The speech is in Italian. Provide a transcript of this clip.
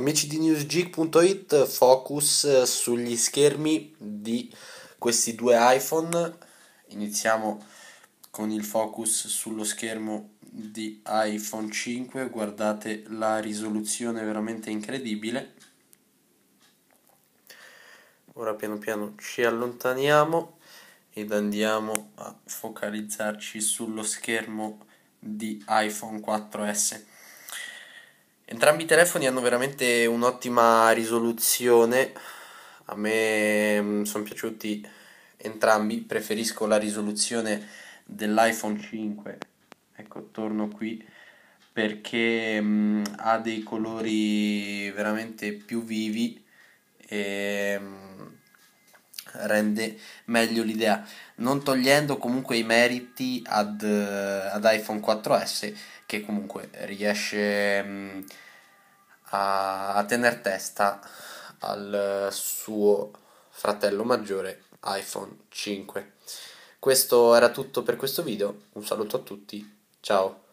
Amici di newsgeek.it, focus eh, sugli schermi di questi due iPhone. Iniziamo con il focus sullo schermo di iPhone 5. Guardate la risoluzione veramente incredibile. Ora piano piano ci allontaniamo ed andiamo a focalizzarci sullo schermo di iPhone 4S entrambi i telefoni hanno veramente un'ottima risoluzione. A me mm, sono piaciuti entrambi, preferisco la risoluzione dell'iPhone 5. Ecco, torno qui perché mh, mm, ha dei colori veramente più vivi e mh, mm, rende meglio l'idea non togliendo comunque i meriti ad, eh, ad iPhone 4S che comunque riesce mh, a, a tener testa al suo fratello maggiore iPhone 5. Questo era tutto per questo video, un saluto a tutti, ciao!